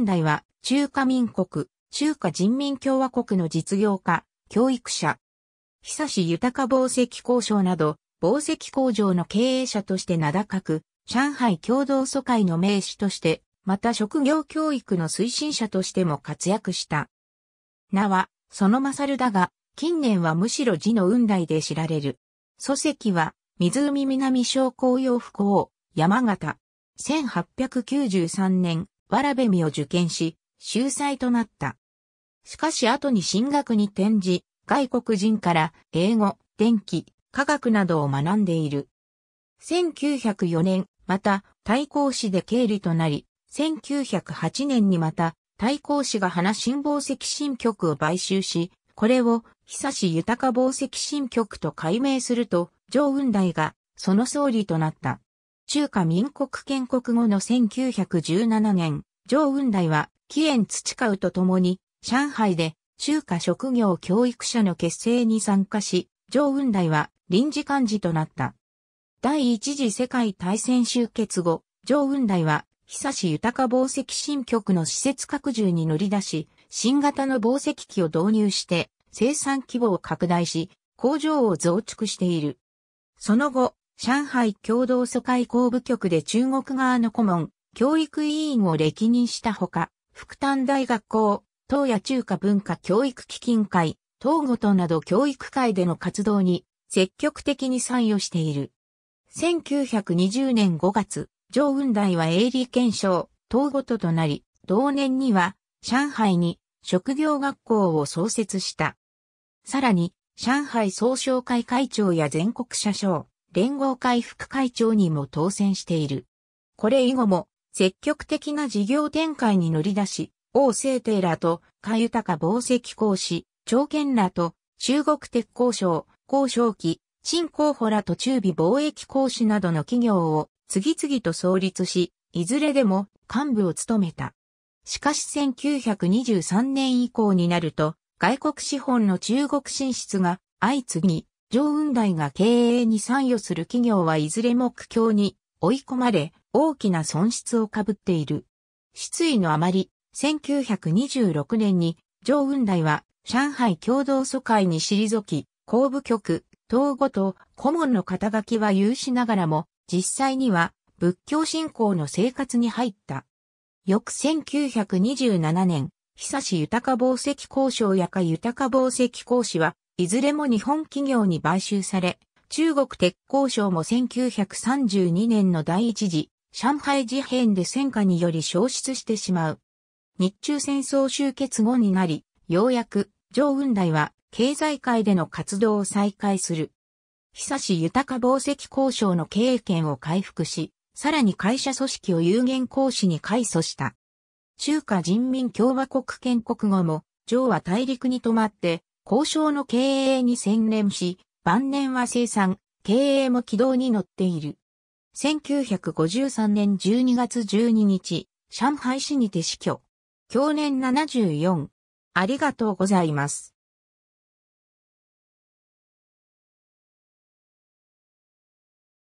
本来は、中華民国、中華人民共和国の実業家、教育者、久し豊宝石工廠など、宝石工場の経営者として名高く、上海共同疎開の名手として、また職業教育の推進者としても活躍した。名は、その勝るだが、近年はむしろ字の雲台で知られる。祖籍は、湖南商工用不幸、山形。1893年、わらべみを受験し、秀才となった。しかし後に進学に転じ、外国人から英語、電気、科学などを学んでいる。1904年、また、対抗誌で経理となり、1908年にまた、対抗誌が花新宝石新局を買収し、これを、久し豊か宝石新局と改名すると、上雲大が、その総理となった。中華民国建国後の1917年、上雲大は、紀源培うとともに、上海で、中華職業教育者の結成に参加し、上雲大は臨時幹事となった。第一次世界大戦終結後、上雲大は、久し豊紡績新局の施設拡充に乗り出し、新型の紡績機を導入して、生産規模を拡大し、工場を増築している。その後、上海共同疎開工部局で中国側の顧問、教育委員を歴任したほか、福丹大学校、東野中華文化教育基金会、東ごとなど教育会での活動に積極的に参与している。1920年5月、上雲大は営利検証、東ごととなり、同年には上海に職業学校を創設した。さらに、上海総商会会長や全国社長、連合会副会長にも当選している。これ以後も積極的な事業展開に乗り出し、王政帝らと、か豊か宝石講師、長剣らと、中国鉄工省、工商機、新候補らと中美貿易講師などの企業を次々と創立し、いずれでも幹部を務めた。しかし1923年以降になると、外国資本の中国進出が相次ぎ、上雲台が経営に参与する企業はいずれも苦境に追い込まれ、大きな損失をかぶっている。失意のあまり、1926年に、上雲大は、上海共同疎開に退き、公部局、統合と顧問の肩書きは有しながらも、実際には、仏教信仰の生活に入った。翌1927年、久し豊宝石交渉やか豊宝石講師は、いずれも日本企業に買収され、中国鉄工省も1932年の第一次上海事変で戦火により消失してしまう。日中戦争終結後になり、ようやく、上雲来は経済界での活動を再開する。久し豊紡績交渉の経営権を回復し、さらに会社組織を有限行使に改組した。中華人民共和国建国後も、上は大陸に泊まって、交渉の経営に専念し、晩年は生産、経営も軌道に乗っている。1953年12月12日、上海市にて死去。去年74。ありがとうございます。